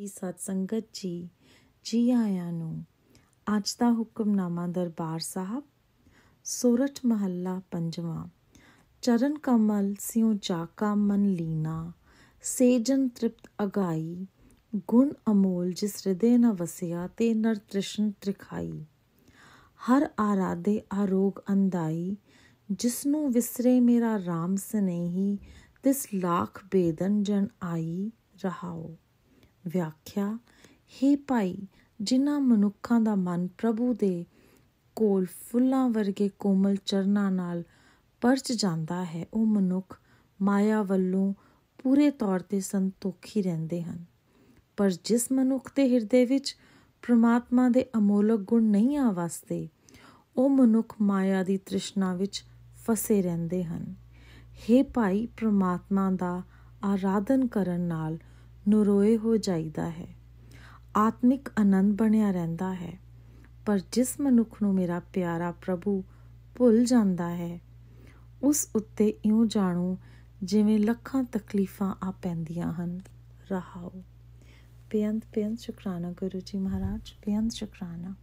ਦੀ ਸਤ ਸੰਗਤ ਜੀ ਜੀ ਆਇਆਂ ਨੂੰ ਅੱਜ ਦਾ ਹੁਕਮਨਾਮਾ ਦਰਬਾਰ ਸਾਹਿਬ ਸੋਰਠ ਮਹੱਲਾ ਪੰਜਵਾਂ ਚਰਨ ਕਮਲ ਸਿਉ ਜਾ ਕਾ ਮਨ ਲੀਨਾ ਸੇਜਨ ਤ੍ਰਿਪਤ ਅਗਾਈ ਗੁਣ ਅਮੋਲ ਜਿਸ ਹਿਰਦੇ ਨ ਵਸਿਆ ਤੇ ਨਰ ਤ੍ਰਿਸ਼ਨ ਤ੍ਰਿਖਾਈ ਹਰ ਆਰਾਦੇ ਆਰੋਗ ਅੰਦਾਈ ਜਿਸ ਨੂੰ ਵਿਸਰੇ ਮੇਰਾ RAM ਸਨੇਹੀ ਤਿਸ ਲੱਖ ਬੇਦਨ ਜਨ ਆਈ ਰਹਾਓ ਵਿਆਖਿਆ हे ਭਾਈ ਜਿਨ੍ਹਾਂ ਮਨੁੱਖਾਂ ਦਾ ਮਨ ਪ੍ਰਭੂ ਦੇ ਕੋਲ ਫੁੱਲਾਂ ਵਰਗੇ ਕੋਮਲ ਚਰਨਾਂ ਨਾਲ ਪਰਚ ਜਾਂਦਾ ਹੈ ਉਹ ਮਨੁੱਖ ਮਾਇਆ ਵੱਲੋਂ ਪੂਰੇ ਤੌਰ ਤੇ ਸੰਤੋਖੀ ਰਹਿੰਦੇ ਹਨ ਪਰ ਜਿਸ ਮਨੁੱਖ ਦੇ ਹਿਰਦੇ ਵਿੱਚ ਪ੍ਰਮਾਤਮਾ ਦੇ ਅਮੋਲਕ ਗੁਣ ਨਹੀਂ ਆ ਉਹ ਮਨੁੱਖ ਮਾਇਆ ਦੀ ਤ੍ਰਿਸ਼ਨਾ ਵਿੱਚ ਫਸੇ ਰਹਿੰਦੇ ਹਨ हे ਭਾਈ ਪ੍ਰਮਾਤਮਾ ਦਾ ਆਰਾਧਨ ਕਰਨ ਨਾਲ ਨਰੋਏ ਹੋ ਜਾਂਦਾ ਹੈ ਆਤਮਿਕ ਆਨੰਦ ਬਣਿਆ ਰਹਿੰਦਾ ਹੈ ਪਰ ਜਿਸ ਮਨੁੱਖ ਨੂੰ ਮੇਰਾ ਪਿਆਰਾ ਪ੍ਰਭੂ ਭੁੱਲ ਜਾਂਦਾ ਹੈ ਉਸ ਉੱਤੇ ਇਉਂ ਜਾਣੋ ਜਿਵੇਂ ਲੱਖਾਂ ਤਕਲੀਫਾਂ ਆ ਪੈਂਦੀਆਂ ਹਨ ਰਹਾਓ ਬੇਅੰਤ ਬੇਅੰਤ ਸ਼ੁਕਰਾਨਾ ਗੁਰੂ ਜੀ ਮਹਾਰਾਜ ਬੇਅੰਤ ਸ਼ੁਕਰਾਨਾ